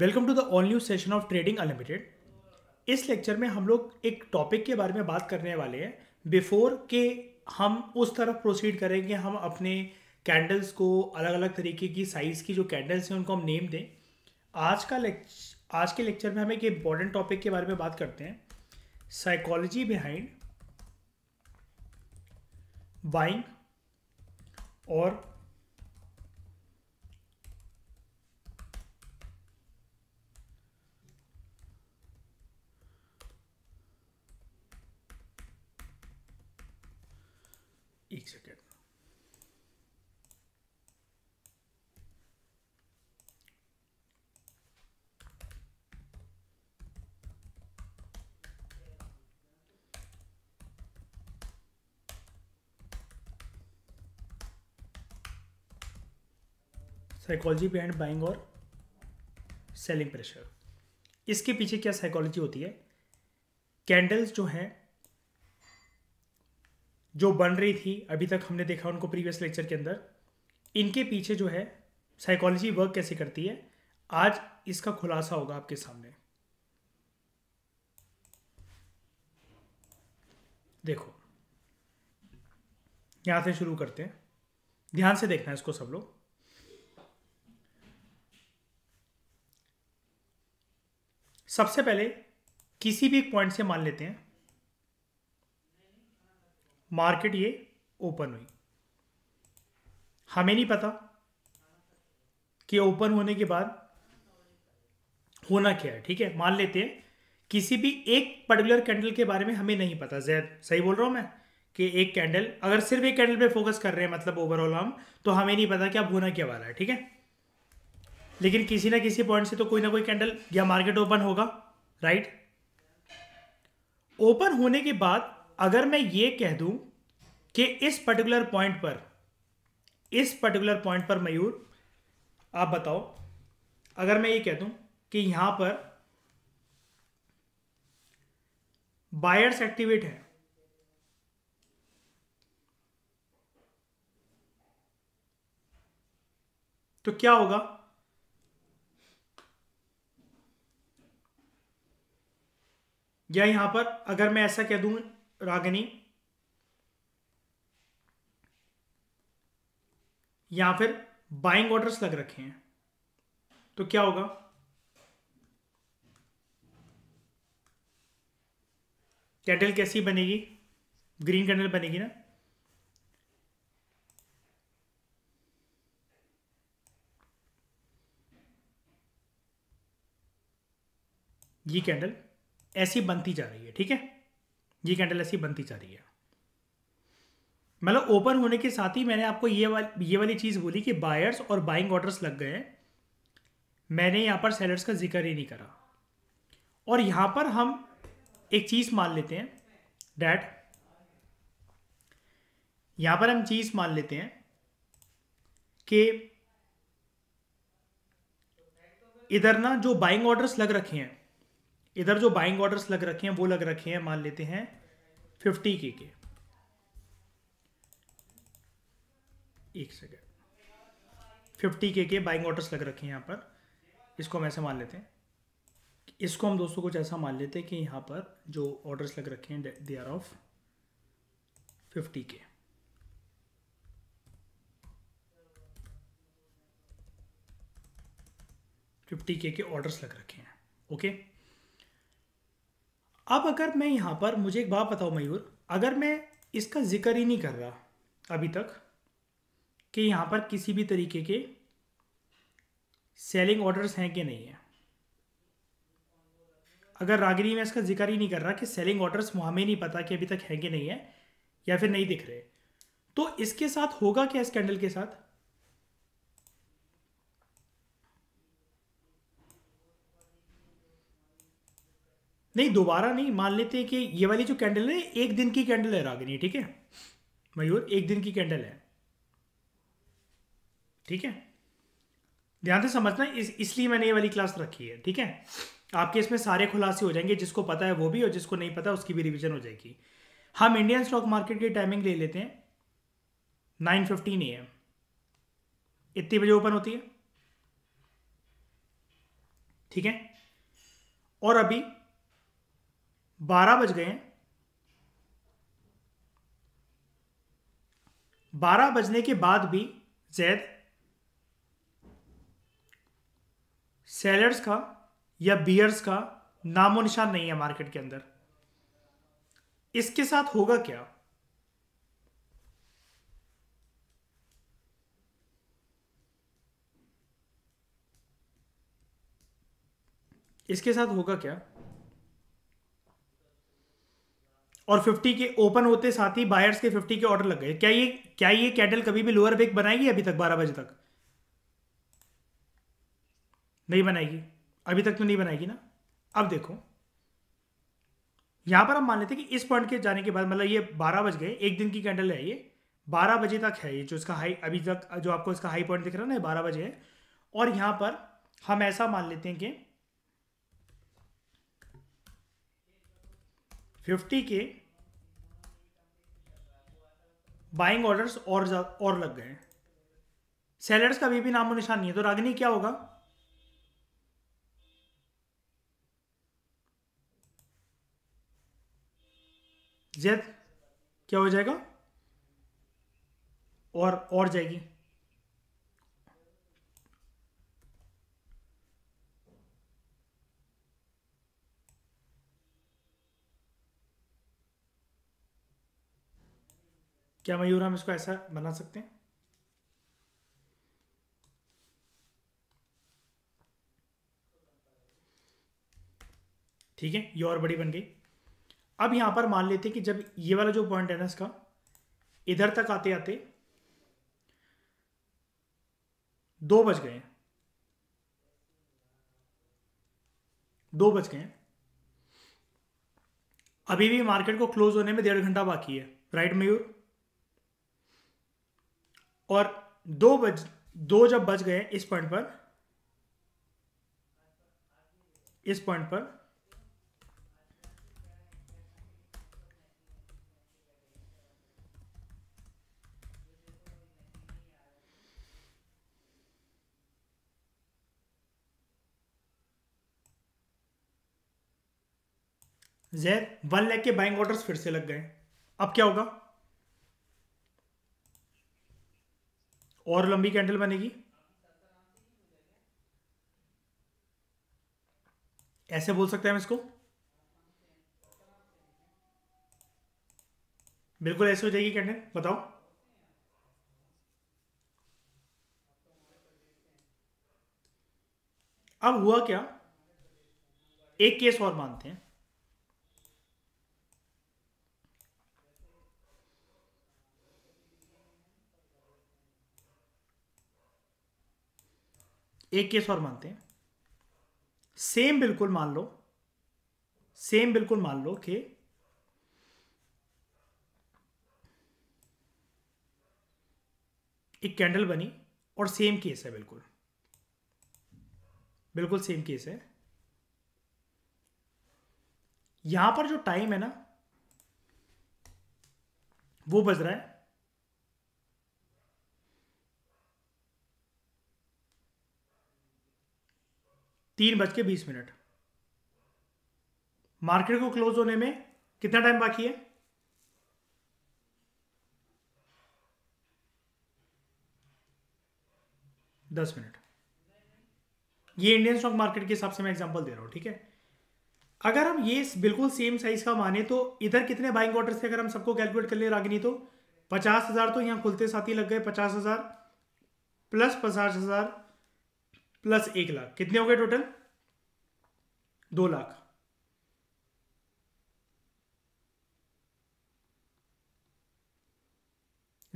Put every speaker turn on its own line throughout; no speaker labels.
Welcome to the all new session of trading unlimited इस lecture में हम लोग एक टॉपिक के बारे में बात करने वाले हैं बिफोर के हम उस तरफ प्रोसीड करेंगे हम अपने कैंडल्स को अलग अलग तरीके की साइज़ की जो कैंडल्स हैं उनको हम नेम दें आज का लेक्चर आज के लेक्चर में हम एक इम्पॉर्टेंट टॉपिक के बारे में बात करते हैं साइकोलॉजी बिहाइंड बाइंग और एक सेकेंड साइकोलॉजी बिहाइंड बाइंग और सेलिंग प्रेशर इसके पीछे क्या साइकोलॉजी होती है कैंडल्स जो हैं जो बन रही थी अभी तक हमने देखा उनको प्रीवियस लेक्चर के अंदर इनके पीछे जो है साइकोलॉजी वर्क कैसे करती है आज इसका खुलासा होगा आपके सामने देखो यहां से शुरू करते हैं ध्यान से देखना है इसको सब लोग सबसे पहले किसी भी एक पॉइंट से मान लेते हैं मार्केट ये ओपन हुई हमें नहीं पता कि ओपन होने के बाद होना क्या है ठीक है मान लेते हैं किसी भी एक पर्टिकुलर कैंडल के बारे में हमें नहीं पता जैद सही बोल रहा हूं मैं कि एक कैंडल अगर सिर्फ एक कैंडल पे फोकस कर रहे हैं मतलब ओवरऑल हम तो हमें नहीं पता कि अब होना क्या वाला है ठीक है लेकिन किसी ना किसी पॉइंट से तो कोई ना कोई कैंडल या मार्केट ओपन होगा राइट ओपन होने के बाद अगर मैं ये कह दूं कि इस पर्टिकुलर पॉइंट पर इस पर्टिकुलर पॉइंट पर मयूर आप बताओ अगर मैं ये कह दूं कि यहां पर बायर्स एक्टिवेट है तो क्या होगा या यहां पर अगर मैं ऐसा कह दूंगा रागिनी या फिर बाइंग ऑर्डर्स लग रखे हैं तो क्या होगा कैटल कैसी बनेगी ग्रीन कैंडल बनेगी ना ये कैंडल ऐसी बनती जा रही है ठीक है ये कैंडल ऐसी बनती जा रही है मतलब ओपन होने के साथ ही मैंने आपको ये वाली ये वाली चीज़ बोली कि बायर्स और बाइंग ऑर्डर्स लग गए मैंने यहाँ पर सेलर्स का जिक्र ही नहीं करा और यहाँ पर हम एक चीज़ मान लेते हैं डैट यहाँ पर हम चीज़ मान लेते हैं कि इधर ना जो बाइंग ऑर्डर्स लग रखे हैं इधर जो बाइंग ऑर्डर्स लग रखे हैं वो लग रखे हैं मान लेते हैं फिफ्टी के के एक सेकेंड फिफ्टी के के बाइंग ऑर्डर्स लग रखे हैं यहाँ पर इसको हम ऐसे मान लेते हैं इसको हम दोस्तों कुछ ऐसा मान लेते हैं कि यहाँ पर जो ऑर्डर्स लग रखे हैं they are of fifty K fifty K के ऑर्डर्स लग रखे हैं ओके okay? अब अगर मैं यहाँ पर मुझे एक बात बताओ मयूर अगर मैं इसका जिक्र ही नहीं कर रहा अभी तक कि यहाँ पर किसी भी तरीके के सेलिंग ऑर्डर्स हैं कि नहीं है अगर रागिनी में इसका जिक्र ही नहीं कर रहा कि सेलिंग ऑर्डर्स वहाँ हमें नहीं पता कि अभी तक है कि नहीं है या फिर नहीं दिख रहे तो इसके साथ होगा क्या इस कैंडल के साथ नहीं दोबारा नहीं मान लेते कि ये वाली जो कैंडल है एक दिन की कैंडल है रागिनी ठीक है मयूर एक दिन की कैंडल है ठीक है ध्यान से समझना इस इसलिए मैंने ये वाली क्लास रखी है ठीक है आपके इसमें सारे खुलासे हो जाएंगे जिसको पता है वो भी और जिसको नहीं पता उसकी भी रिविजन हो जाएगी हम इंडियन स्टॉक मार्केट की टाइमिंग ले लेते हैं नाइन फिफ्टीन ए एम इतनी बजे ओपन होती है ठीक है और अभी बारह बज गए बारह बजने के बाद भी जैद सेलर्स का या बियर्स का नामो निशान नहीं है मार्केट के अंदर इसके साथ होगा क्या इसके साथ होगा क्या और 50 के ओपन होते साथ ही बायर्स के 50 के ऑर्डर लग गए क्या ये क्या ये कैटल कभी भी लोअर बेक बनाएगी अभी तक 12 बजे तक नहीं बनाएगी अभी तक तो नहीं बनाएगी ना अब देखो यहां पर हम मान लेते हैं कि इस पॉइंट के जाने के बाद मतलब ये 12 बज गए एक दिन की कैंडल है ये 12 बजे तक है ये जो इसका हाई अभी तक जो आपको इसका हाई पॉइंट दिख रहा है ना बारह बजे है और यहाँ पर हम ऐसा मान लेते हैं कि फिफ्टी के बाइंग ऑर्डर्स और और लग गए सेलर्स का भी, भी नामो निशान नहीं है तो रागनी क्या होगा जेड क्या हो जाएगा और और जाएगी क्या मयूर हम इसको ऐसा बना सकते हैं ठीक है ये और बड़ी बन गई अब यहां पर मान लेते कि जब ये वाला जो पॉइंट है ना इसका इधर तक आते आते दो बज गए दो बज गए अभी भी मार्केट को क्लोज होने में डेढ़ घंटा बाकी है राइट मयूर और दो बज दो जब बज गए इस पॉइंट पर इस पॉइंट पर जैर वन लैख के बाइंग ऑर्डर्स फिर से लग गए अब क्या होगा और लंबी कैंडल बनेगी ऐसे बोल सकते हैं हम इसको बिल्कुल ऐसे हो जाएगी कैंडल बताओ अब हुआ क्या एक केस और मानते हैं एक केस और मानते हैं सेम बिल्कुल मान लो सेम बिल्कुल मान लो कि एक कैंडल बनी और सेम केस है बिल्कुल बिल्कुल सेम केस है यहां पर जो टाइम है ना वो बज रहा है तीन बज के बीस मिनट मार्केट को क्लोज होने में कितना टाइम बाकी है दस मिनट ये इंडियन स्टॉक मार्केट के हिसाब से मैं एग्जांपल दे रहा हूं ठीक है अगर हम ये बिल्कुल सेम साइज का माने तो इधर कितने बाइंग ऑर्डर थे अगर हम सबको कैलकुलेट कर ले रागिनी तो पचास हजार तो यहां खुलते साथ ही लग गए पचास हजार प्लस पचास हजार प्लस एक लाख कितने हो गए टोटल दो लाख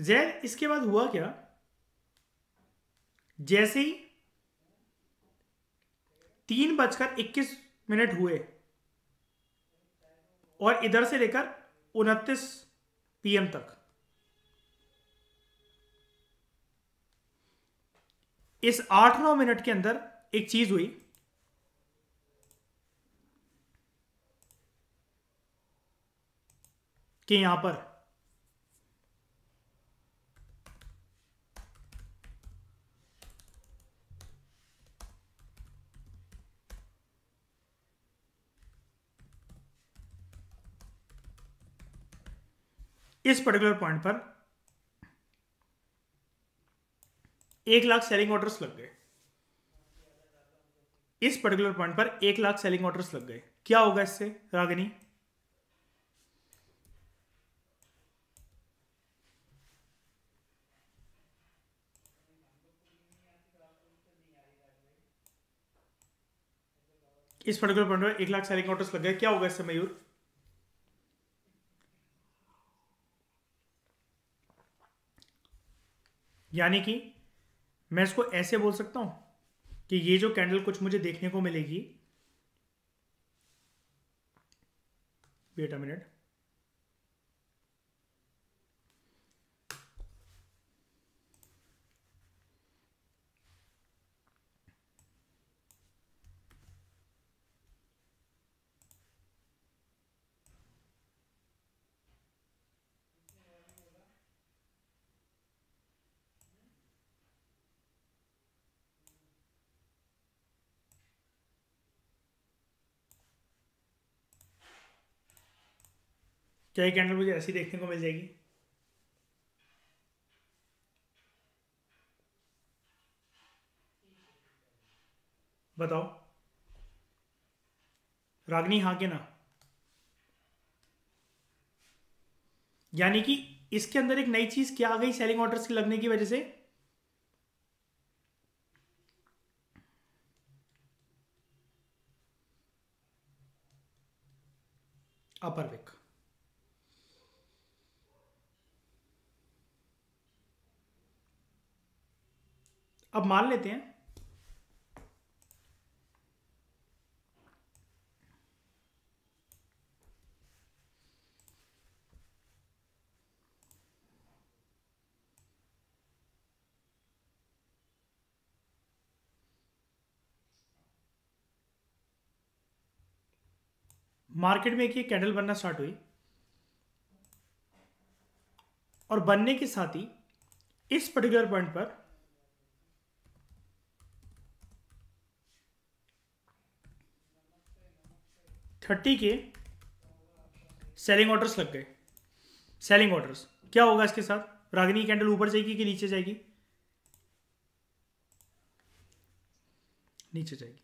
जैन इसके बाद हुआ क्या जैसे ही तीन बजकर इक्कीस मिनट हुए और इधर से लेकर उनतीस पीएम तक इस आठ नौ मिनट के अंदर एक चीज हुई कि यहां पर इस पर्टिकुलर पॉइंट पर एक लाख सेलिंग ऑर्डर्स लग गए इस पर्टिकुलर पॉइंट पर एक लाख सेलिंग ऑर्डर्स लग गए क्या होगा इससे रागिनी इस पर्टिकुलर पॉइंट पर एक लाख सेलिंग ऑर्डर्स लग गए क्या होगा इससे मयूर यानी कि मैं इसको ऐसे बोल सकता हूं कि ये जो कैंडल कुछ मुझे देखने को मिलेगी वेट अ मिनट क्या ये कैंडल मुझे ऐसी देखने को मिल जाएगी बताओ रागनी हाँ के ना यानी कि इसके अंदर एक नई चीज क्या आ गई सेलिंग ऑर्डर्स के लगने की वजह से अपर वे अब मान लेते हैं मार्केट में एक ये कैंडल बनना स्टार्ट हुई और बनने के साथ ही इस पर्टिकुलर पॉइंट पर थर्टी के सेलिंग ऑर्डर्स लग गए सेलिंग ऑर्डर्स क्या होगा इसके साथ रागनी कैंडल ऊपर जाएगी कि नीचे जाएगी नीचे जाएगी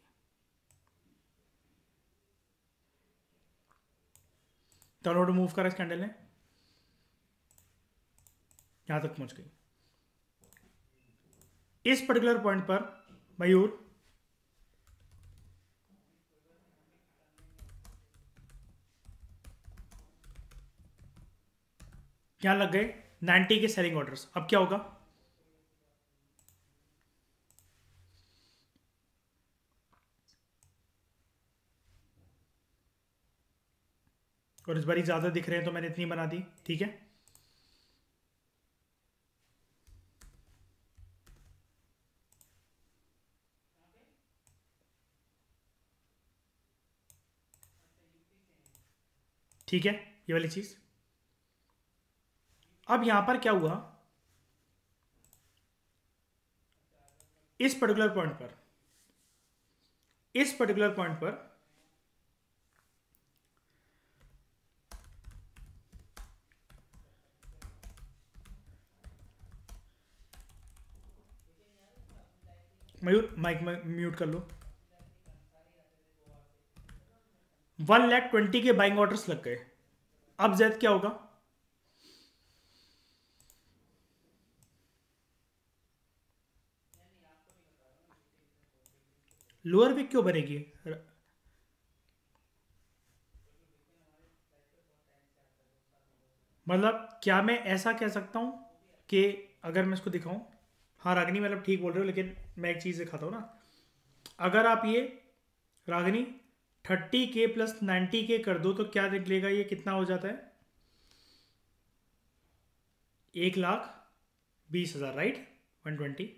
ऑर्डर मूव करा इस कैंडल ने यहां तक पहुंच गई इस पर्टिकुलर पॉइंट पर मयूर यहां लग गए 90 के सेलिंग ऑर्डर्स अब क्या होगा और इस बार ज़्यादा दिख रहे हैं तो मैंने इतनी बना दी ठीक है ठीक है ये वाली चीज़ अब यहां पर क्या हुआ इस पर्टिकुलर पॉइंट पर इस पर्टिकुलर पॉइंट पर मयूर माइक में म्यूट कर लो one lakh twenty K buying orders लग गए अब जैद क्या होगा लोअर विक क्यों बनेगी मतलब क्या मैं ऐसा कह सकता हूं कि अगर मैं इसको दिखाऊं हाँ रागनी मतलब ठीक बोल रहे हो लेकिन मैं एक चीज़ दिखाता हूं ना अगर आप ये Ragini thirty K plus ninety K कर दो तो क्या निकलेगा ये कितना हो जाता है एक लाख बीस हज़ार राइट वन ट्वेंटी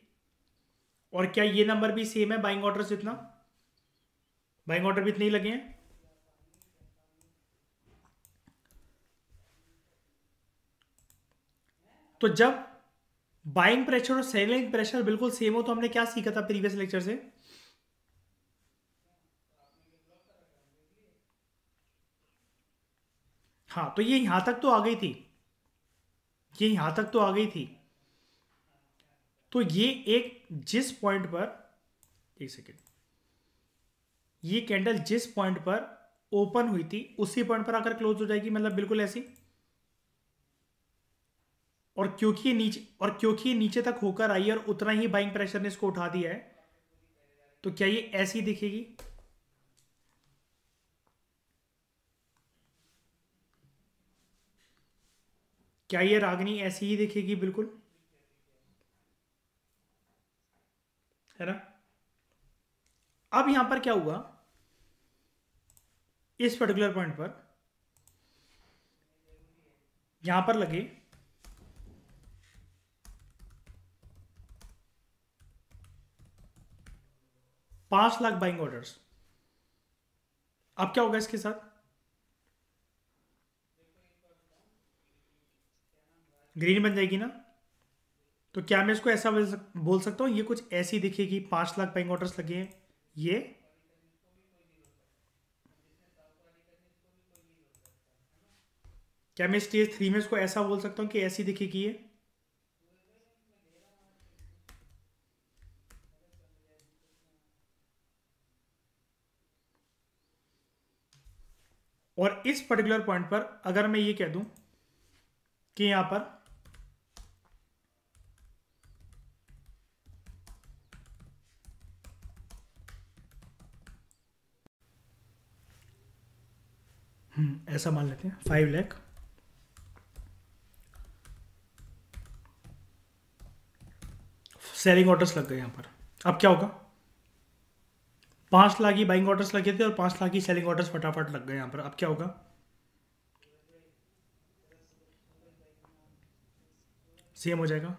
और क्या ये नंबर भी सेम है बाइंग ऑर्डर जितना बाइंग ऑर्डर भी इतने ही लगे हैं तो जब बाइंग प्रेशर और सेलिंग प्रेशर बिल्कुल सेम हो तो हमने क्या सीखा था प्रीवियस लेक्चर से हाँ तो ये यहां तक तो आ गई थी ये यहां तक तो आ गई थी तो ये एक जिस पॉइंट पर एक सेकेंड ये कैंडल जिस पॉइंट पर ओपन हुई थी उसी पॉइंट पर आकर क्लोज हो जाएगी मतलब बिल्कुल ऐसी और क्योंकि नीचे और क्योंकि नीचे तक होकर आई और उतना ही बाइंग प्रेशर ने इसको उठा दिया है तो क्या ये ऐसी दिखेगी क्या ये रागनी ऐसी ही दिखेगी बिल्कुल है ना अब यहां पर क्या हुआ इस पर्टिकुलर पॉइंट पर यहां पर लगे पांच लाख बाइंग ऑर्डर्स अब क्या होगा इसके साथ ग्रीन बन जाएगी ना तो क्या मैं इसको ऐसा बोल सकता हूँ ये कुछ ऐसी दिखेगी पांच लाख पैंग ऑर्डर्स लगे हैं ये क्या मैं स्टेज थ्री में इसको ऐसा बोल सकता हूँ कि ऐसी दिखेगी ये और इस पर्टिकुलर पॉइंट पर अगर मैं ये कह दूं कि यहां पर हम्म, ऐसा मान लेते हैं फाइव लैख सेलिंग ऑर्डर्स लग गए यहां पर अब क्या होगा पांच लाख ही बाइंग ऑर्डर्स लगे थे और पांच लाख ही सेलिंग ऑर्डर्स फटाफट लग गए यहां पर अब क्या होगा सेम हो जाएगा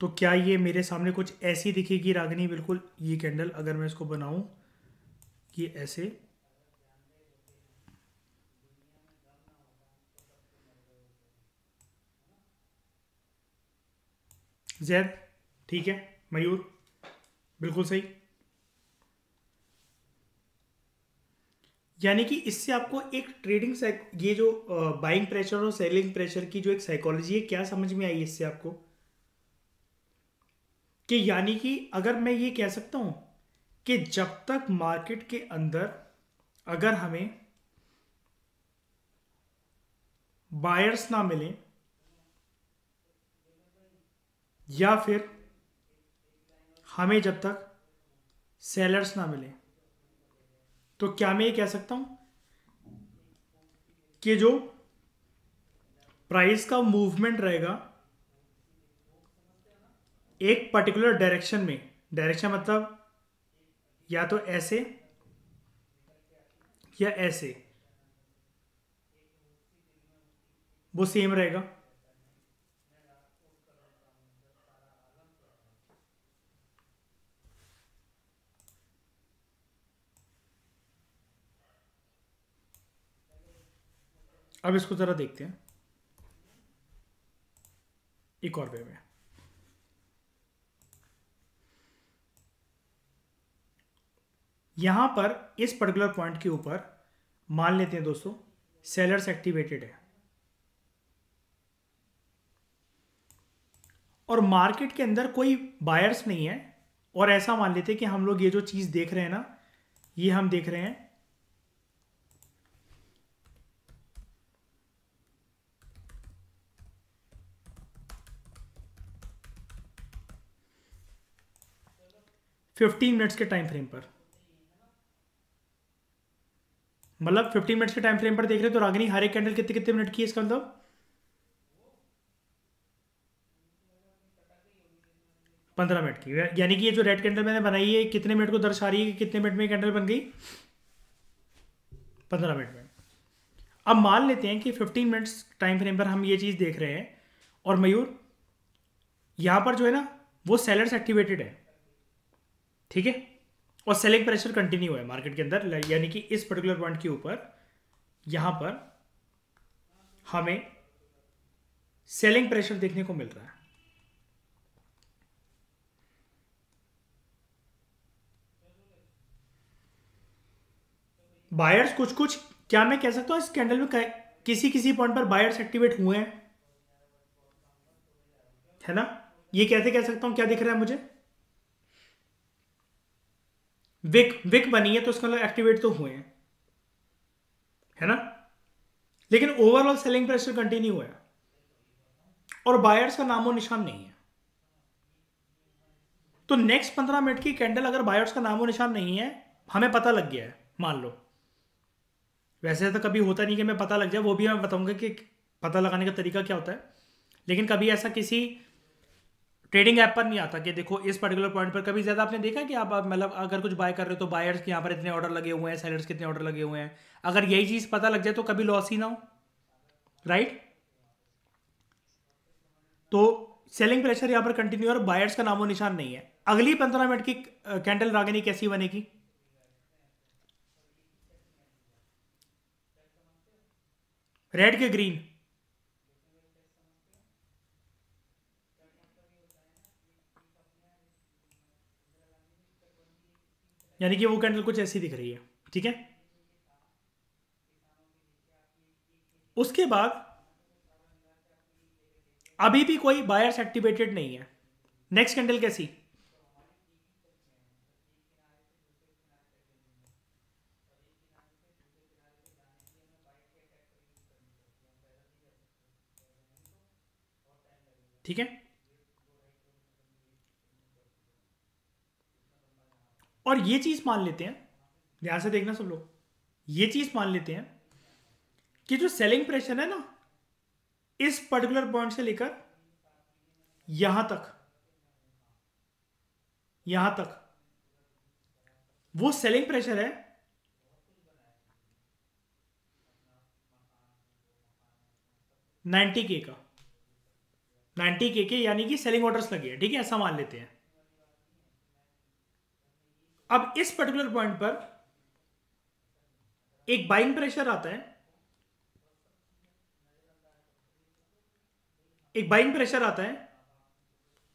तो क्या ये मेरे सामने कुछ ऐसी दिखेगी रागनी बिल्कुल ये कैंडल अगर मैं इसको बनाऊं ये ऐसे जैद ठीक है मयूर बिल्कुल सही यानी कि इससे आपको एक ट्रेडिंग ये जो बाइंग प्रेशर और सेलिंग प्रेशर की जो एक साइकोलॉजी है क्या समझ में आई इससे आपको कि यानी कि अगर मैं ये कह सकता हूं कि जब तक मार्केट के अंदर अगर हमें बायर्स ना मिलें या फिर हमें जब तक सेलर्स ना मिले तो क्या मैं ये कह सकता हूं कि जो प्राइस का मूवमेंट रहेगा एक पर्टिकुलर डायरेक्शन में डायरेक्शन मतलब या तो ऐसे या ऐसे वो सेम रहेगा अब इसको ज़रा देखते हैं एक और वे में यहां पर इस पर्टिकुलर पॉइंट के ऊपर मान लेते हैं दोस्तों सेलर्स एक्टिवेटेड है और मार्केट के अंदर कोई बायर्स नहीं है और ऐसा मान लेते हैं कि हम लोग ये जो चीज़ देख रहे हैं ना ये हम देख रहे हैं 15 मिनट्स के टाइम फ्रेम पर मतलब 15 मिनट्स के टाइम फ्रेम पर देख रहे हो तो रागिनी हर एक कैंडल कितने कितने मिनट की है इसका मतलब पंद्रह मिनट की यानी कि ये जो रेड कैंडल मैंने बनाई है कितने मिनट को दर्शा रही है कि कितने मिनट में कैंडल बन गई पंद्रह मिनट में अब मान लेते हैं कि फिफ्टीन मिनट्स टाइम फ्रेम पर हम ये चीज़ देख रहे हैं और मयूर यहाँ पर जो है ना वो सेलर्स एक्टिवेटेड है ठीक है और सेलिंग प्रेशर कंटिन्यू है मार्केट के अंदर यानी कि इस पर्टिकुलर पॉइंट के ऊपर यहां पर हमें सेलिंग प्रेशर देखने को मिल रहा है बायर्स कुछ कुछ क्या मैं कह सकता हूं इस कैंडल में किसी किसी पॉइंट पर बायर्स एक्टिवेट हुए हैं है ना ये कैसे कह सकता हूं क्या दिख रहा है मुझे विक विक बनी है तो उसका मतलब एक्टिवेट तो हुए हैं है ना लेकिन ओवरऑल सेलिंग प्रेशर कंटिन्यू है और बायर्स का नामो निशान नहीं है तो नेक्स्ट पंद्रह मिनट की कैंडल अगर बायर्स का नामो निशान नहीं है हमें पता लग गया है मान लो वैसे तो कभी होता नहीं कि मैं पता लग जाए वो भी मैं बताऊंगा कि पता लगाने का तरीका क्या होता है लेकिन कभी ऐसा किसी ट्रेडिंग ऐप पर नहीं आता कि देखो इस पर्टिकुलर पॉइंट पर कभी ज़्यादा आपने देखा कि आप मतलब अगर कुछ बाय कर रहे हो तो बायर्स के यहाँ पर इतने ऑर्डर लगे हुए हैं सेलर्स कितने ऑर्डर लगे हुए हैं अगर यही चीज़ पता लग जाए तो कभी लॉस ही ना हो राइट तो सेलिंग प्रेशर यहां पर कंटिन्यू और बायर्स का नामो निशान नहीं है अगली पंद्रह मिनट की कैंडल रागनी कैसी बनेगी रेड के ग्रीन यानी कि वो कैंडल कुछ ऐसी दिख रही है ठीक है उसके बाद अभी भी कोई बायर्स एक्टिवेटेड नहीं है नेक्स्ट कैंडल कैसी ठीक है और ये चीज़ मान लेते हैं ध्यान से देखना सब लोग ये चीज़ मान लेते हैं कि जो सेलिंग प्रेशर है ना इस पर्टिकुलर पॉइंट से लेकर यहां तक यहां तक वो सेलिंग प्रेशर है नाइन्टी के का नाइन्टी के के यानी कि सेलिंग ऑर्डर्स लगे हैं ठीक है ऐसा मान लेते हैं अब इस पर्टिकुलर पॉइंट पर एक बाइंग प्रेशर आता है एक बाइंग प्रेशर आता है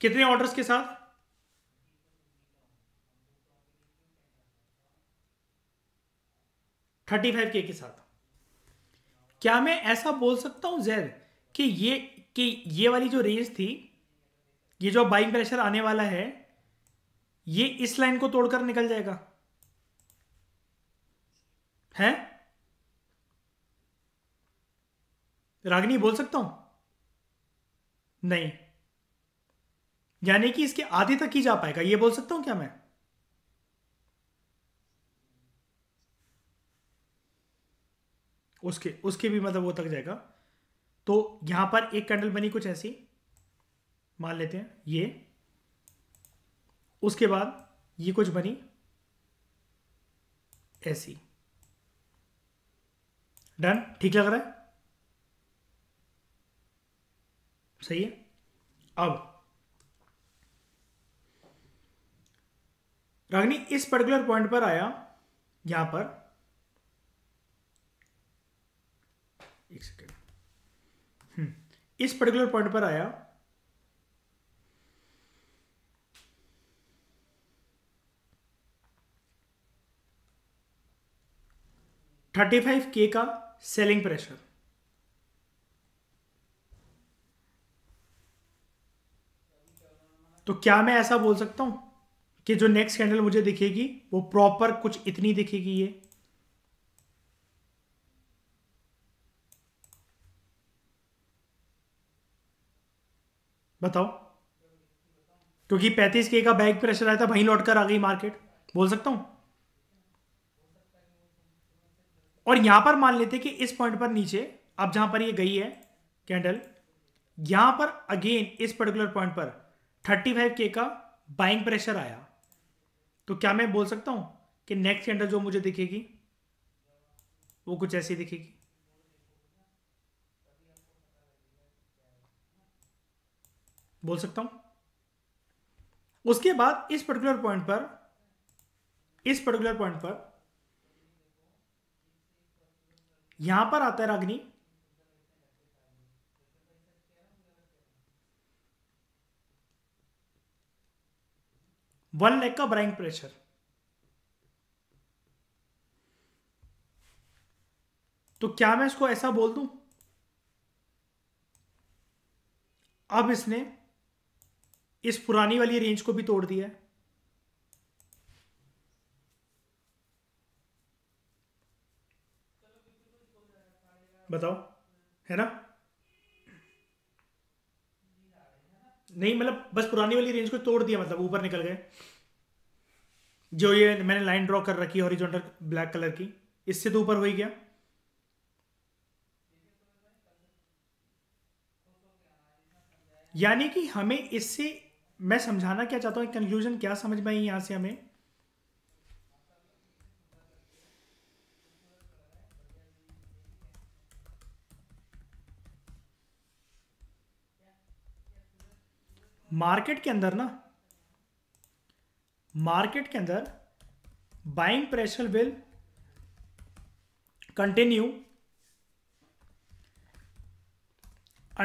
कितने ऑर्डर्स के साथ थर्टी फाइव के के साथ क्या मैं ऐसा बोल सकता हूं जैर कि ये कि ये वाली जो रेंज थी ये जो बाइंग प्रेशर आने वाला है ये इस लाइन को तोड़कर निकल जाएगा है रागनी बोल सकता हूं नहीं यानी कि इसके आधे तक ही जा पाएगा ये बोल सकता हूं क्या मैं उसके उसके भी मतलब वो तक जाएगा तो यहां पर एक कैंडल बनी कुछ ऐसी मान लेते हैं ये उसके बाद ये कुछ बनी ऐसी डन ठीक लग रहा है सही है अब रागनी इस पर्टिकुलर पॉइंट पर आया यहां पर एक सेकेंड हम्म, इस पर्टिकुलर पॉइंट पर आया थर्टी फाइव के का सेलिंग प्रेशर तो क्या मैं ऐसा बोल सकता हूं कि जो नेक्स्ट कैंडल मुझे दिखेगी वो प्रॉपर कुछ इतनी दिखेगी ये बताओ क्योंकि पैंतीस के का बैक प्रेशर आया था वहीं लौट कर आ गई मार्केट बोल सकता हूं और यहां पर मान लेते कि इस पॉइंट पर नीचे अब जहां पर ये गई है कैंडल यहां पर अगेन इस पर्टिकुलर पॉइंट पर 35 के का बाइंग प्रेशर आया तो क्या मैं बोल सकता हूं कि नेक्स्ट कैंडल जो मुझे दिखेगी वो कुछ ऐसी दिखेगी बोल सकता हूं उसके बाद इस पर्टिकुलर पॉइंट पर इस पर्टिकुलर पॉइंट पर यहां पर आता है रागनी वन लेक का ब्राइंग प्रेशर तो क्या मैं इसको ऐसा बोल दूं अब इसने इस पुरानी वाली रेंज को भी तोड़ दिया है बताओ है ना नहीं मतलब बस पुरानी वाली रेंज को तोड़ दिया मतलब ऊपर निकल गए जो ये मैंने लाइन ड्रॉ कर रखी है हॉरिजॉन्टल ब्लैक कलर की इससे तो ऊपर हो ही गया यानी कि हमें इससे मैं समझाना क्या चाहता हूं कंक्लूजन क्या समझ में आई यहां से हमें मार्केट के अंदर ना मार्केट के अंदर buying pressure will continue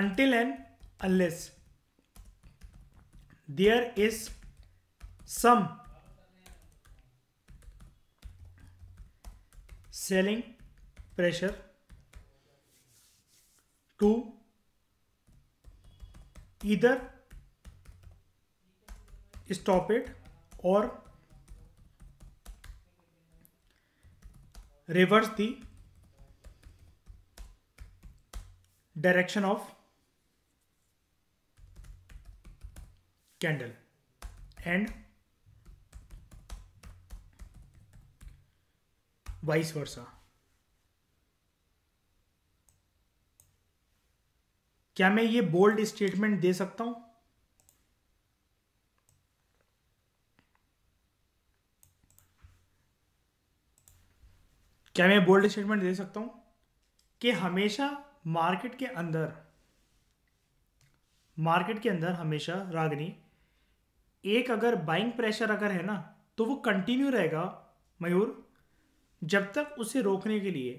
until and unless there is some selling pressure to either stop it और reverse the direction of candle and vice versa क्या मैं ये बोल्ड स्टेटमेंट दे सकता हूं क्या मैं बोल्ड स्टेटमेंट दे सकता हूं कि हमेशा मार्केट के अंदर मार्केट के अंदर हमेशा रागनी एक अगर बाइंग प्रेशर अगर है ना तो वो कंटिन्यू रहेगा मयूर जब तक उसे रोकने के लिए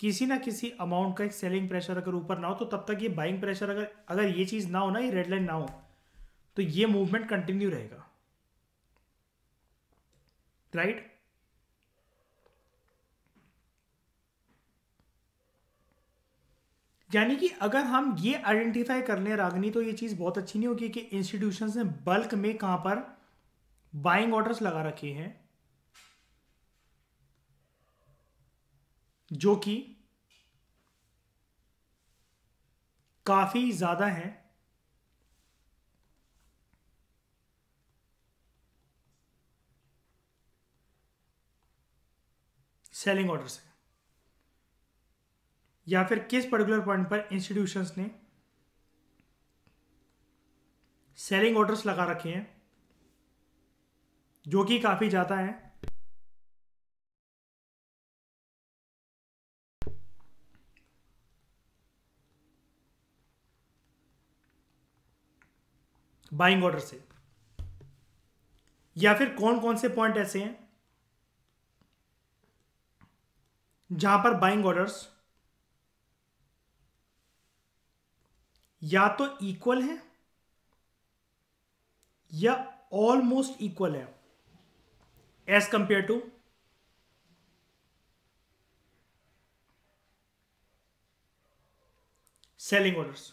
किसी ना किसी अमाउंट का एक सेलिंग प्रेशर अगर ऊपर ना हो तो तब तक ये बाइंग प्रेशर अगर अगर ये चीज़ ना हो ना ये रेड लाइन ना हो तो ये मूवमेंट कंटिन्यू रहेगा राइट right? यानी कि अगर हम ये आइडेंटिफाई कर लें रागनी तो ये चीज़ बहुत अच्छी नहीं होगी कि इंस्टीट्यूशंस ने बल्क में कहाँ पर बाइंग ऑर्डर्स लगा रखे हैं जो कि काफ़ी ज़्यादा हैं सेलिंग ऑर्डर से या फिर किस पर्टिकुलर पॉइंट पर इंस्टीट्यूशंस ने सेलिंग ऑर्डर्स लगा रखे हैं जो कि काफ़ी ज़्यादा है बाइंग ऑर्डर से या फिर कौन कौन से पॉइंट ऐसे हैं जहां पर बाइंग ऑर्डर्स या तो इक्वल है या ऑलमोस्ट इक्वल है as compare to selling orders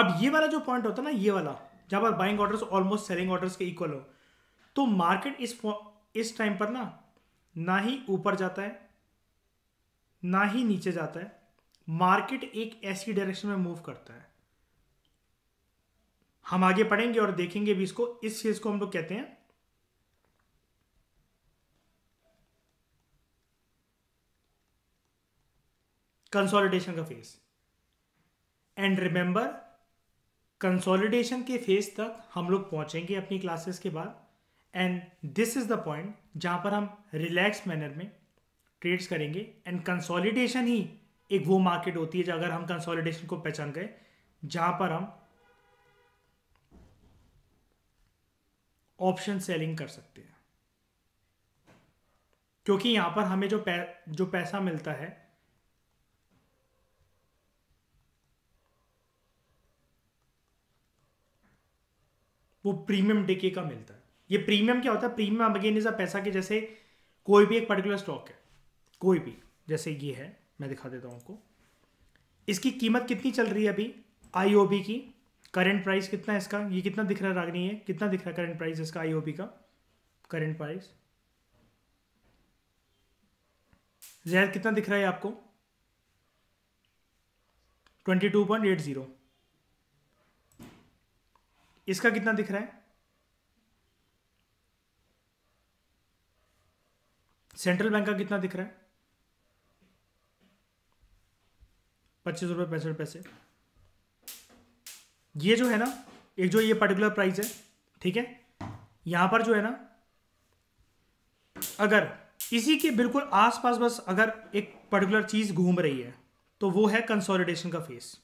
अब ये वाला जो पॉइंट होता है ना ये वाला जहां पर buying orders almost selling orders के इक्वल हो तो मार्केट इस इस टाइम पर ना ना ही ऊपर जाता है ना ही नीचे जाता है मार्केट एक ऐसी डायरेक्शन में मूव करता है हम आगे पढ़ेंगे और देखेंगे भी इसको इस चीज को हम लोग कहते हैं कंसोलिडेशन का फेज एंड रिमेंबर कंसोलिडेशन के फेज तक हम लोग पहुंचेंगे अपनी क्लासेस के बाद and this is the point जहां पर हम रिलैक्स मैनर में ट्रेड्स करेंगे एंड कंसोलिडेशन ही एक वो मार्केट होती है अगर हम कंसोलिडेशन को पहचान गए जहां पर हम ऑप्शन सेलिंग कर सकते हैं क्योंकि यहां पर हमें जो पै, जो पैसा मिलता है वो प्रीमियम डेके का मिलता है ये प्रीमियम क्या होता है प्रीमियम अगेन इज अ पैसा के जैसे कोई भी एक पर्टिकुलर स्टॉक है कोई भी जैसे ये है मैं दिखा देता हूँ आपको इसकी कीमत कितनी चल रही है अभी आई की करंट प्राइस कितना है इसका ये कितना दिख रहा है रागनी है कितना दिख रहा है करंट प्राइस इसका आई का करंट प्राइस जैद कितना दिख रहा है आपको twenty two point eight zero इसका कितना दिख रहा है सेंट्रल बैंक का कितना दिख रहा है पच्चीस रुपये पैंसठ पैसे ये जो है ना एक जो ये पर्टिकुलर प्राइस है ठीक है यहां पर जो है ना अगर इसी के बिल्कुल आसपास बस अगर एक पर्टिकुलर चीज़ घूम रही है तो वो है कंसोलिडेशन का फेस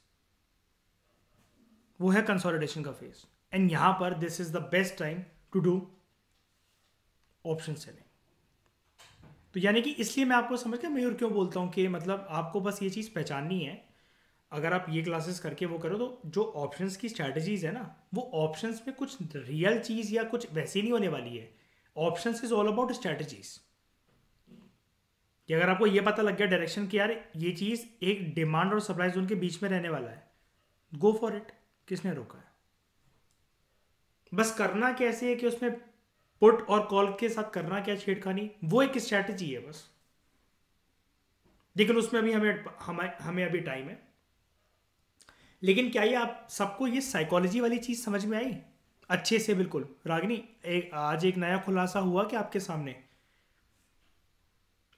वो है कंसोलिडेशन का फेस एंड यहां पर this is the best time to do option selling तो यानी कि इसलिए मैं आपको समझ के मयूर क्यों बोलता हूँ कि मतलब आपको बस ये चीज़ पहचाननी है अगर आप ये क्लासेस करके वो करो तो जो ऑप्शंस की स्ट्रैटेजीज है ना वो ऑप्शंस में कुछ रियल चीज़ या कुछ वैसी नहीं होने वाली है options is all about strategies कि अगर आपको ये पता लग गया डायरेक्शन कि यार ये चीज़ एक डिमांड और सप्लाई जोन के बीच में रहने वाला है गो फॉर इट किसने रोका है बस करना कैसे है कि उसमें पुट और कॉल के साथ करना क्या छेड़खानी वो एक स्ट्रैटेजी है बस लेकिन उसमें अभी हमें हमें अभी टाइम है लेकिन क्या ये आप सबको ये साइकोलॉजी वाली चीज़ समझ में आई अच्छे से बिल्कुल रागिनी एक आज एक नया खुलासा हुआ कि आपके सामने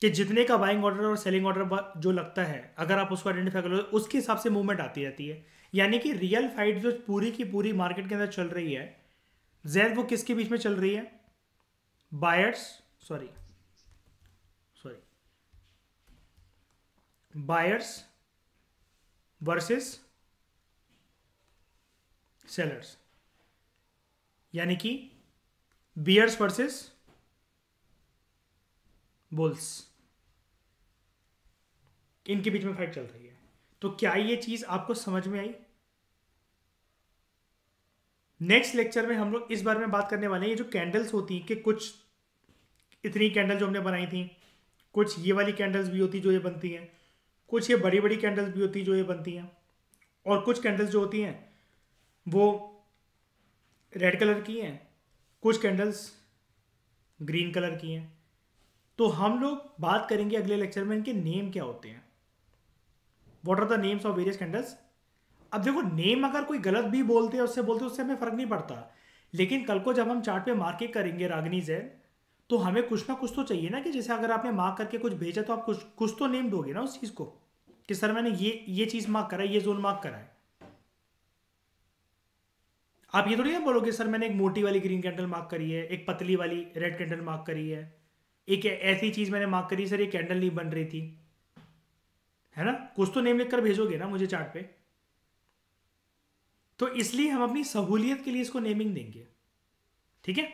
कि जितने का बाइंग ऑर्डर और सेलिंग ऑर्डर जो लगता है अगर आप उसको आइडेंटिफाई कर लो उसके हिसाब से मूवमेंट आती रहती है यानी कि रियल फाइट जो पूरी की पूरी मार्केट के अंदर चल रही है जैद वो किसके बीच में चल रही है buyers sorry sorry buyers versus sellers यानी कि बियर्स वर्सेस बुल्स इनके बीच में फाइट चल रही है तो क्या ये चीज आपको समझ में आई नेक्स्ट लेक्चर में हम लोग इस बारे में बात करने वाले हैं ये जो कैंडल्स होती हैं कि कुछ इतनी कैंडल जो हमने बनाई थी कुछ ये वाली कैंडल्स भी होती जो ये बनती हैं कुछ ये बड़ी बड़ी कैंडल्स भी होती जो ये बनती हैं और कुछ कैंडल्स जो होती हैं वो रेड कलर की हैं कुछ कैंडल्स ग्रीन कलर की हैं तो हम लोग बात करेंगे अगले लेक्चर में इनके नेम क्या होते हैं what are the names of various candles अब देखो नेम अगर कोई गलत भी बोलते हैं उससे बोलते हैं उससे हमें फ़र्क नहीं पड़ता लेकिन कल को जब हम चार्ट पे मार्किंग करेंगे रागनी जैन तो हमें कुछ ना कुछ तो चाहिए ना कि जैसे अगर आपने मार्क करके कुछ भेजा तो आप कुछ कुछ तो नेम दोगे ना उस चीज़ को कि सर मैंने ये ये चीज़ मार्क करा है ये जोन मार्क करा है आप ये थोड़ी ना बोलोगे सर मैंने एक मोटी वाली ग्रीन कैंडल मार्क करी है एक पतली वाली रेड कैंडल मार्क करी है एक ऐसी चीज़ मैंने मार्क करी सर ये कैंडल नहीं बन रही थी है ना कुछ तो नेम लिख कर भेजोगे ना मुझे चार्ट पे तो इसलिए हम अपनी सहूलियत के लिए इसको नेमिंग देंगे ठीक है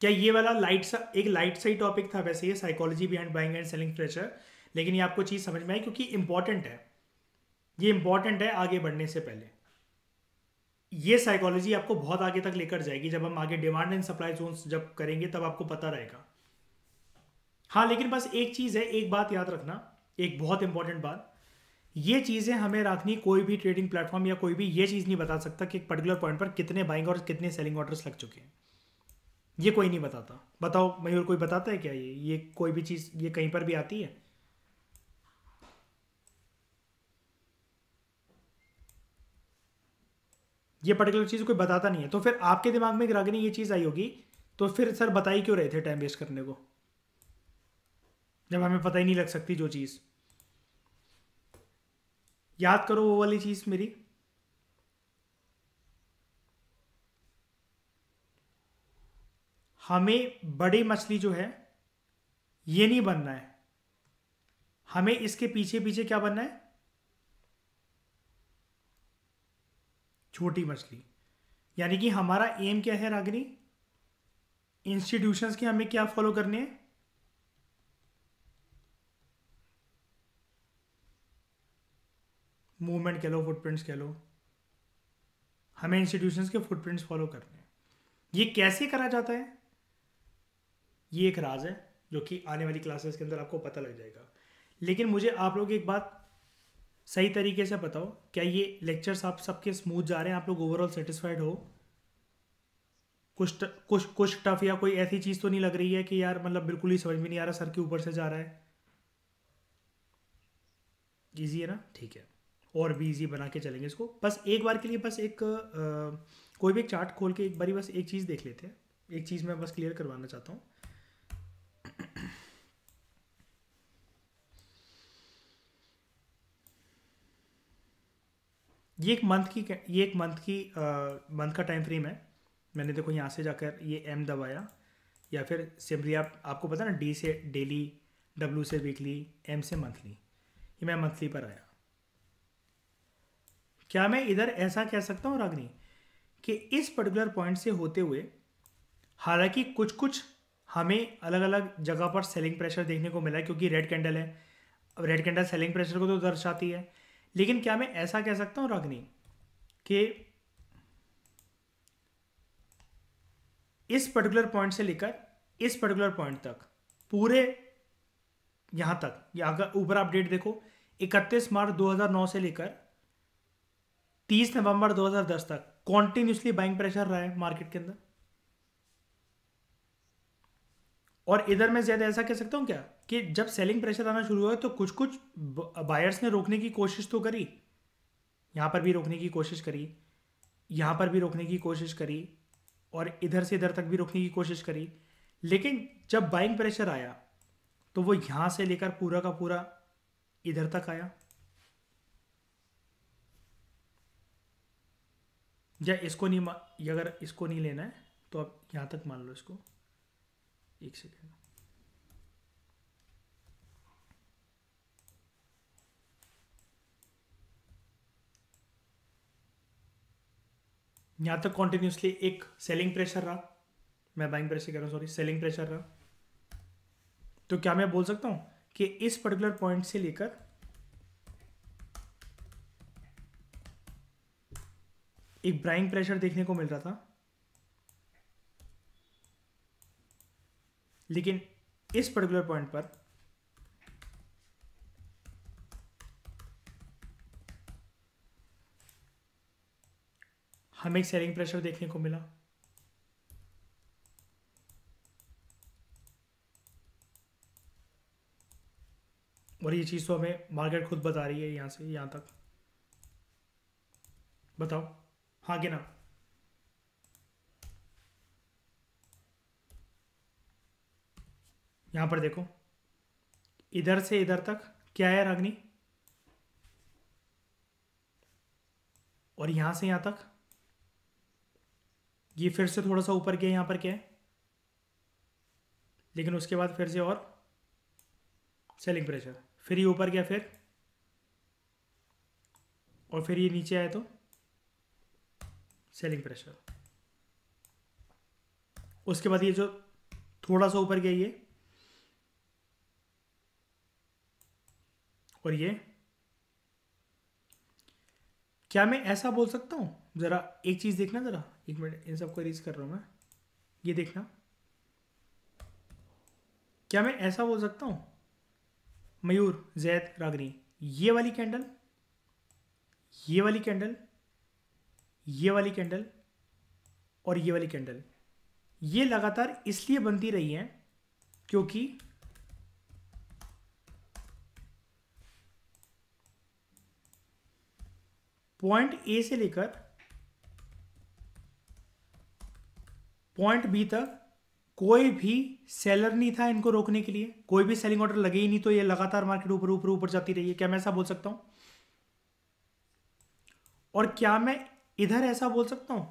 क्या ये वाला लाइट सा एक लाइट सा ही टॉपिक था वैसे ये psychology behind buying and selling pressure लेकिन ये आपको चीज़ समझ में आई क्योंकि इंपॉर्टेंट है ये इंपॉर्टेंट है आगे बढ़ने से पहले ये साइकोलॉजी आपको बहुत आगे तक लेकर जाएगी जब हम आगे डिमांड एंड सप्लाई जोन जब करेंगे तब आपको पता रहेगा हाँ लेकिन बस एक चीज़ है एक बात याद रखना एक बहुत इंपॉर्टेंट बात ये चीज़ें हमें रखनी कोई भी ट्रेडिंग प्लेटफॉर्म या कोई भी ये चीज़ नहीं बता सकता कि एक पर्टिकुलर पॉइंट पर कितने बाइंग और कितने सेलिंग ऑर्डर्स लग चुके हैं ये कोई नहीं बताता बताओ मयूर कोई बताता है क्या ये ये कोई भी चीज़ ये कहीं पर भी आती है ये पर्टिकुलर चीज़ कोई बताता नहीं है तो फिर आपके दिमाग में रागिनी ये चीज़ आई होगी तो फिर सर बताई क्यों रहे थे टाइम वेस्ट करने को जब हमें पता ही नहीं लग सकती जो चीज़ याद करो वो वाली चीज़ मेरी हमें बड़ी मछली जो है ये नहीं बनना है हमें इसके पीछे पीछे क्या बनना है छोटी मछली यानी कि हमारा एम क्या है रागिनी इंस्टीट्यूशंस के हमें क्या फॉलो करने हैं मूवमेंट कह लो फुटप्रिंट्स कह लो हमें इंस्टीट्यूशंस के फुटप्रिंट्स फॉलो करने हैं ये कैसे करा जाता है ये एक राज है जो कि आने वाली क्लासेस के अंदर आपको पता लग जाएगा लेकिन मुझे आप लोग एक बात सही तरीके से बताओ क्या ये लेक्चर्स आप सबके स्मूथ जा रहे हैं आप लोग ओवरऑल सेटिस्फाइड हो कुछ कुछ कुछ टफ या कोई ऐसी चीज़ तो नहीं लग रही है कि यार मतलब बिल्कुल ही समझ में नहीं आ रहा सर के ऊपर से जा रहा है ईजी है ना ठीक है और भी ईजी बना के चलेंगे इसको बस एक बार के लिए बस एक आ, कोई भी एक चार्ट खोल के एक बारी बस एक चीज़ देख लेते हैं एक चीज़ मैं बस क्लियर करवाना चाहता हूँ ये एक मंथ की ये एक मंथ की मंथ का टाइम फ्रेम है मैंने देखो यहाँ से जाकर ये एम दबाया या फिर सिंपली आप आपको पता ना डी से डेली डब्ल्यू से वीकली एम से मंथली ये मैं मंथली पर आया क्या मैं इधर ऐसा कह सकता हूँ रागनी कि इस पर्टिकुलर पॉइंट से होते हुए हालांकि कुछ कुछ हमें अलग अलग जगह पर सेलिंग प्रेशर देखने को मिला क्योंकि रेड कैंडल है अब रेड कैंडल सेलिंग प्रेशर को तो दर्शाती है लेकिन क्या मैं ऐसा कह सकता हूं रग्नि कि इस पर्टिकुलर पॉइंट से लेकर इस पर्टिकुलर पॉइंट तक पूरे यहां तक या अगर ऊपर अपडेट देखो 31 मार्च 2009 से लेकर 30 नवंबर 2010 तक कॉन्टिन्यूसली बाइंग प्रेशर रहा है मार्केट के अंदर और इधर मैं ज्यादा ऐसा कह सकता हूं क्या कि जब सेलिंग प्रेशर आना शुरू हुआ तो कुछ कुछ बायर्स ने रोकने की कोशिश तो करी यहाँ पर भी रोकने की कोशिश करी यहाँ पर भी रोकने की कोशिश करी और इधर से इधर तक भी रोकने की कोशिश करी लेकिन जब बाइंग प्रेशर आया तो वो यहाँ से लेकर पूरा का पूरा इधर तक आया या इसको नहीं अगर इसको नहीं लेना है तो आप यहाँ तक मान लो इसको एक सेकेंड यहाँ तक कॉन्टिन्यूसली एक सेलिंग प्रेशर रहा मैं बाइंग प्रेशर कह रहा हूँ सॉरी सेलिंग प्रेशर रहा तो क्या मैं बोल सकता हूँ कि इस पर्टिकुलर पॉइंट से लेकर एक ब्राइंग प्रेशर देखने को मिल रहा था लेकिन इस पर्टिकुलर पॉइंट पर हमें सेलिंग प्रेशर देखने को मिला और ये चीज़ तो हमें मार्केट खुद बता रही है यहां से यहां तक बताओ हाँ कि ना यहां पर देखो इधर से इधर तक क्या है रागनी और यहां से यहां तक ये फिर से थोड़ा सा ऊपर गया यहाँ पर क्या है लेकिन उसके बाद फिर से और सेलिंग प्रेशर फिर ये ऊपर गया फिर और फिर ये नीचे आए तो सेलिंग प्रेशर उसके बाद ये जो थोड़ा सा ऊपर गया ये और ये क्या मैं ऐसा बोल सकता हूं ज़रा एक चीज़ देखना ज़रा एक मिनट इन सबको रीज कर रहा हूं मैं ये देखना क्या मैं ऐसा बोल सकता हूं मयूर जैद रागनी ये वाली कैंडल ये वाली कैंडल ये वाली कैंडल और ये वाली कैंडल ये लगातार इसलिए बनती रही हैं क्योंकि पॉइंट ए से लेकर पॉइंट बी तक कोई भी सेलर नहीं था इनको रोकने के लिए कोई भी सेलिंग ऑर्डर लगे ही नहीं तो ये लगातार मार्केट ऊपर ऊपर ऊपर जाती रही है क्या मैं ऐसा बोल सकता हूं और क्या मैं इधर ऐसा बोल सकता हूं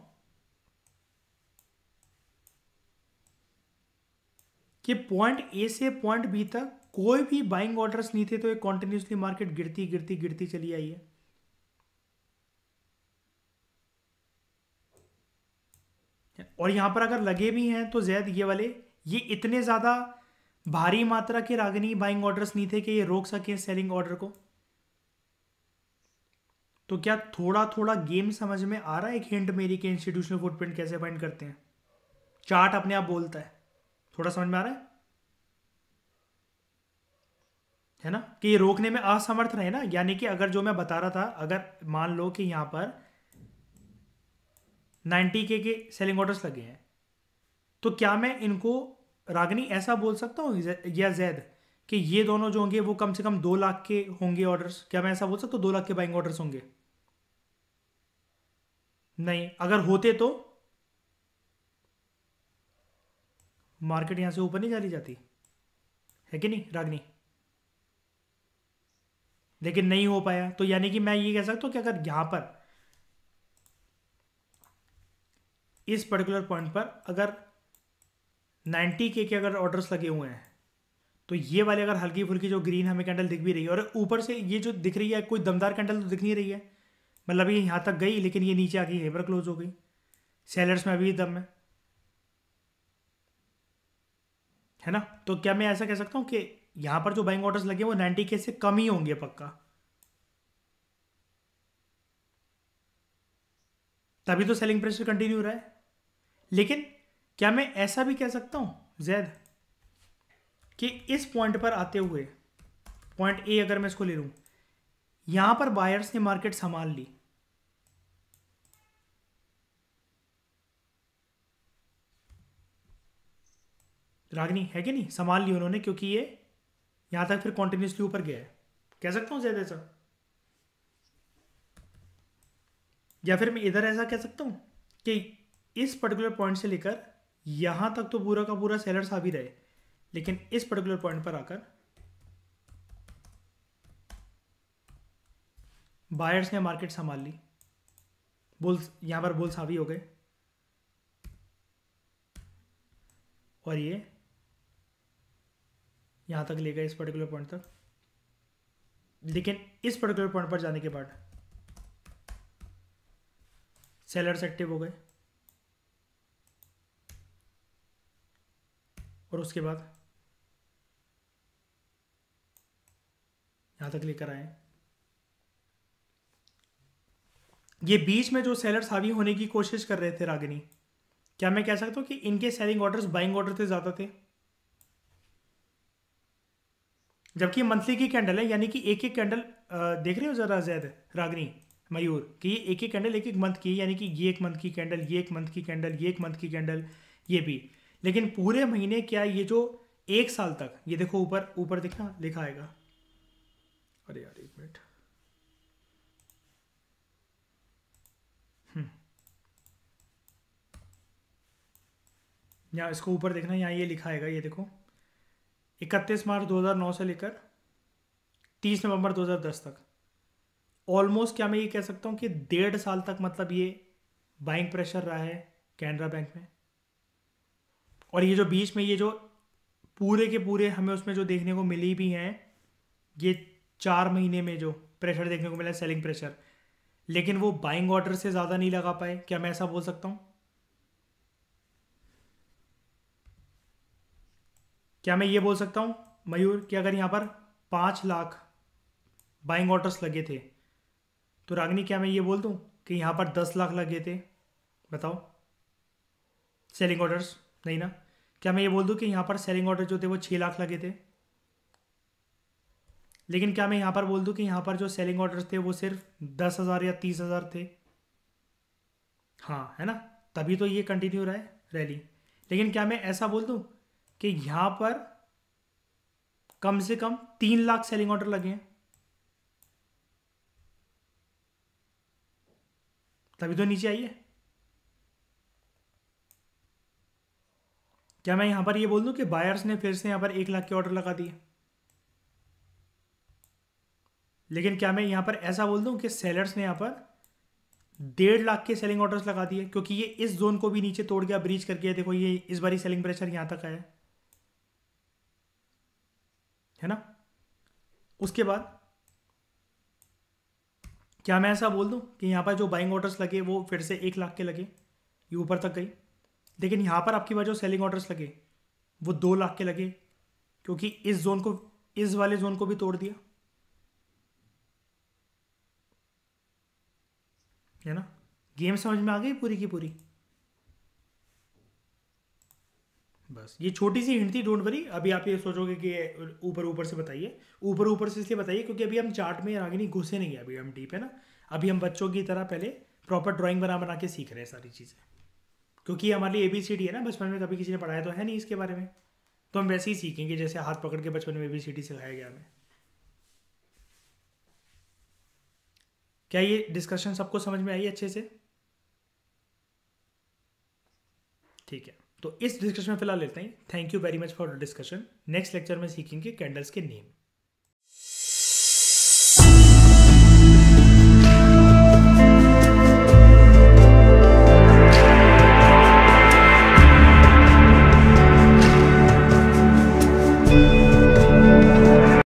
कि पॉइंट ए से पॉइंट बी तक कोई भी बाइंग ऑर्डर्स नहीं थे तो ये कॉन्टिन्यूसली मार्केट गिरती गिरती गिरती चली आई है और यहाँ पर अगर लगे भी हैं तो जैद ये वाले ये इतने ज़्यादा भारी मात्रा के रागनी बाइंग ऑर्डर्स नहीं थे कि ये रोक सके सेलिंग ऑर्डर को तो क्या थोड़ा थोड़ा गेम समझ में आ रहा है एक हिंट मेरी के इंस्टीट्यूशनल फुटप्रिंट कैसे फाइंड करते हैं चार्ट अपने आप बोलता है थोड़ा समझ में आ रहा है है ना कि ये रोकने में असमर्थ रहे ना यानी कि अगर जो मैं बता रहा था अगर मान लो कि यहां पर नाइन्टी के के सेलिंग ऑर्डर्स लगे हैं तो क्या मैं इनको रागनी ऐसा बोल सकता हूँ या जैद कि ये दोनों जो होंगे वो कम से कम दो लाख के होंगे ऑर्डर्स क्या मैं ऐसा बोल सकता हूँ दो लाख के बाइंग ऑर्डर्स होंगे नहीं अगर होते तो मार्केट यहां से ऊपर नहीं जाली जाती है कि नहीं रागनी लेकिन नहीं हो पाया तो यानी कि मैं ये कह सकता हूँ कि अगर यहां पर इस पर्टिकुलर पॉइंट पर अगर 90 के के अगर ऑर्डर्स लगे हुए हैं तो ये वाले अगर हल्की फुल्की जो ग्रीन हमें कैंडल दिख भी रही है और ऊपर से ये जो दिख रही है कोई दमदार कैंडल तो दिख नहीं रही है मतलब ये यहाँ तक गई लेकिन ये नीचे आ गई हेबर क्लोज हो गई सेलर्स में अभी दम है है ना तो क्या मैं ऐसा कह सकता हूँ कि यहाँ पर जो बाइंग ऑर्डर्स लगे वो नाइन्टी के से कम ही होंगे पक्का तभी तो सेलिंग प्रेशर कंटिन्यू रहा है लेकिन क्या मैं ऐसा भी कह सकता हूं जैद कि इस पॉइंट पर आते हुए पॉइंट ए अगर मैं इसको ले लू यहां पर बायर्स ने मार्केट संभाल ली रागनी है कि नहीं संभाल ली उन्होंने क्योंकि ये यहां तक फिर कॉन्टिन्यूसली ऊपर गया है कह सकता हूं जैद ऐसा या फिर मैं इधर ऐसा कह सकता हूं कि इस पर्टिकुलर पॉइंट से लेकर यहां तक तो पूरा का पूरा सेलर आ रहे लेकिन इस पर्टिकुलर पॉइंट पर आकर बायर्स ने मार्केट संभाल ली बुल्स यहां पर बुल्स हावी हो गए और ये यहां तक ले गए इस पर्टिकुलर पॉइंट तक लेकिन इस पर्टिकुलर पॉइंट पर जाने के बाद सेलर्स एक्टिव हो गए और उसके बाद यहां तक लेकर आए ये बीच में जो सेलर्स हावी होने की कोशिश कर रहे थे रागिनी क्या मैं कह सकता हूं कि इनके सेलिंग ऑर्डर्स बाइंग ऑर्डर से ज़्यादा थे जबकि मंथली की कैंडल है यानी कि एक एक कैंडल देख रहे हो ज़रा जैद रागनी मयूर कि ये एक एक कैंडल एक एक मंथ की यानी कि ये एक मंथ की कैंडल ये एक मंथ की कैंडल ये एक मंथ की कैंडल ये भी लेकिन पूरे महीने क्या ये जो एक साल तक ये देखो ऊपर ऊपर देखना लिखा आएगा अरे यार एक मिनट हम्म। यहाँ इसको ऊपर देखना यहाँ ये लिखा आएगा ये देखो इकतीस मार्च 2009 से लेकर 30 नवंबर 2010 तक ऑलमोस्ट क्या मैं ये कह सकता हूँ कि डेढ़ साल तक मतलब ये बाइंग प्रेशर रहा है कैनरा बैंक में और ये जो बीच में ये जो पूरे के पूरे हमें उसमें जो देखने को मिली भी हैं ये चार महीने में जो प्रेशर देखने को मिला सेलिंग प्रेशर लेकिन वो बाइंग ऑर्डर से ज़्यादा नहीं लगा पाए क्या मैं ऐसा बोल सकता हूँ क्या मैं ये बोल सकता हूँ मयूर कि अगर यहाँ पर पाँच लाख बाइंग ऑर्डर्स लगे थे तो रागनी क्या मैं ये बोल दूँ कि यहाँ पर दस लाख लगे थे बताओ सेलिंग ऑर्डर्स नहीं ना क्या मैं ये बोल दूँ कि यहाँ पर सेलिंग ऑर्डर जो थे वो छः लाख लगे थे लेकिन क्या मैं यहाँ पर बोल दूँ कि यहाँ पर जो सेलिंग ऑर्डर थे वो सिर्फ दस हज़ार या तीस हज़ार थे हाँ है ना तभी तो ये कंटिन्यू रहा है रैली लेकिन क्या मैं ऐसा बोल दूँ कि यहाँ पर कम से कम तीन लाख सेलिंग ऑर्डर लगे हैं तभी तो नीचे आई है क्या मैं यहां पर ये बोल दूं कि बायर्स ने फिर से यहां पर एक लाख के ऑर्डर लगा दिए लेकिन क्या मैं यहां पर ऐसा बोल दूं कि सेलर्स ने यहां पर डेढ़ लाख के सेलिंग ऑर्डर्स लगा दिए क्योंकि ये इस जोन को भी नीचे तोड़ गया ब्रीच करके देखो ये इस बारी सेलिंग प्रेशर यहां तक आया है ना उसके बाद क्या मैं ऐसा बोल दूं कि यहां पर जो बाइंग ऑर्डर्स लगे वो फिर से एक लाख के लगे ये ऊपर तक गई लेकिन यहाँ पर आपकी पास जो सेलिंग ऑर्डर्स लगे वो दो लाख के लगे क्योंकि इस जोन को इस वाले जोन को भी तोड़ दिया है ना गेम समझ में आ गई पूरी की पूरी बस ये छोटी सी हिंट थी डोंट वरी अभी आप ये सोचोगे कि ऊपर ऊपर से बताइए ऊपर ऊपर से इसलिए बताइए क्योंकि अभी हम चार्ट में आगे नहीं घुसे नहीं है अभी हम डीप है ना अभी हम बच्चों की तरह पहले प्रॉपर ड्राइंग बना बना के सीख रहे हैं सारी चीज़ें क्योंकि हमारे लिए ए बी सी डी है ना बचपन में कभी किसी ने पढ़ाया तो है नहीं इसके बारे में तो हम वैसे ही सीखेंगे जैसे हाथ पकड़ के बचपन में ए बी सी डी सिखाया गया हमें क्या ये डिस्कशन सबको समझ में आई अच्छे से ठीक है तो इस डिस्कशन में फिलहाल लेते हैं thank you very much for discussion next lecture में सीखेंगे कैंडल्स के नेम